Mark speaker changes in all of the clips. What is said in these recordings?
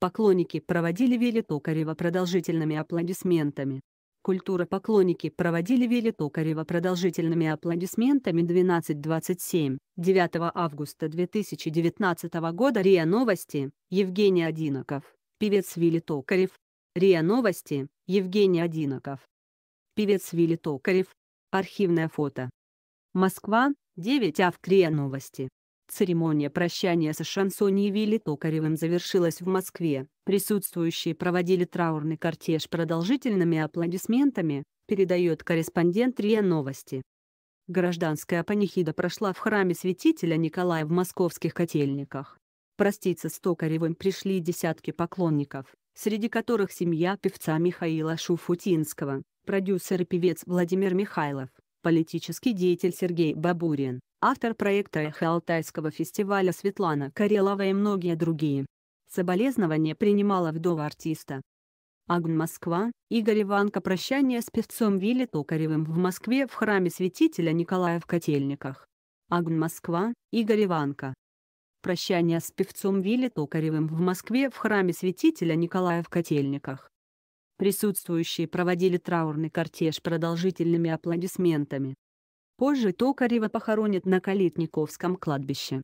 Speaker 1: Поклонники проводили Вилли Токарева продолжительными аплодисментами. Культура поклонники проводили Вилли Токарева продолжительными аплодисментами 12.27, 9 августа 2019 года РИА Новости, Евгений Одиноков, певец Вилли Токарев. РИА Новости, Евгений Одиноков. Певец Вилли Токарев. Архивное фото. Москва, 9 АВК РИА Новости. Церемония прощания со Шансони Вилли Токаревым завершилась в Москве. Присутствующие проводили траурный кортеж продолжительными аплодисментами, передает корреспондент РИА Новости. Гражданская панихида прошла в храме святителя Николая в московских котельниках. Проститься с Токаревым пришли десятки поклонников, среди которых семья певца Михаила Шуфутинского, продюсер и певец Владимир Михайлов, политический деятель Сергей Бабурин, автор проекта «Эхо Алтайского фестиваля» Светлана Карелова и многие другие. Соболезнования принимала вдова артиста. Агн Москва, Игорь Иванко прощание с певцом Вилли Токаревым в Москве в храме святителя Николая в Котельниках. Агн Москва, Игорь Иванко. Прощание с певцом Вилли Токаревым в Москве в храме святителя Николая в Котельниках. Присутствующие проводили траурный кортеж продолжительными аплодисментами. Позже Токарева похоронят на Калитниковском кладбище.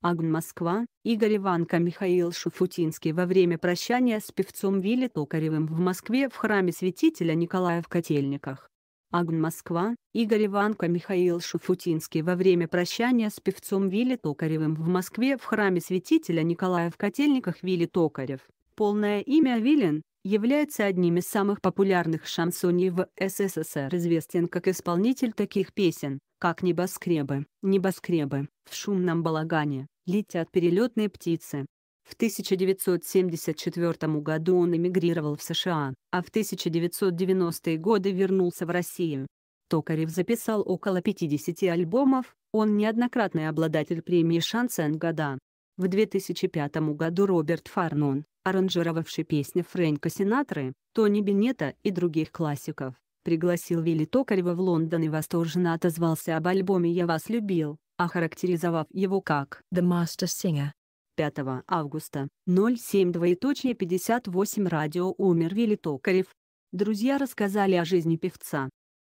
Speaker 1: Агн Москва, Игорь Иванко Михаил Шуфутинский во время прощания с певцом Вилли Токаревым в Москве в храме святителя Николая в Котельниках. Агн Москва, Игорь Иванко Михаил Шуфутинский во время прощания с певцом Вилли Токаревым в Москве в храме святителя Николая в Котельниках Вилли Токарев. Полное имя Вилен является одним из самых популярных шансонье в СССР, известен как исполнитель таких песен, как «Небоскребы», «Небоскребы», «В шумном балагане», «Летят перелетные птицы». В 1974 году он эмигрировал в США, а в 1990-е годы вернулся в Россию. Токарев записал около 50 альбомов, он неоднократный обладатель премии «Шансен года», в 2005 году Роберт Фарнон, аранжировавший песни Фрэнка Синатры, Тони Беннета и других классиков, пригласил Вилли Токарева в Лондон и восторженно отозвался об альбоме «Я вас любил», охарактеризовав его как «The Master Singer». 5 августа, 07:58 радио умер Вилли Токарев. Друзья рассказали о жизни певца,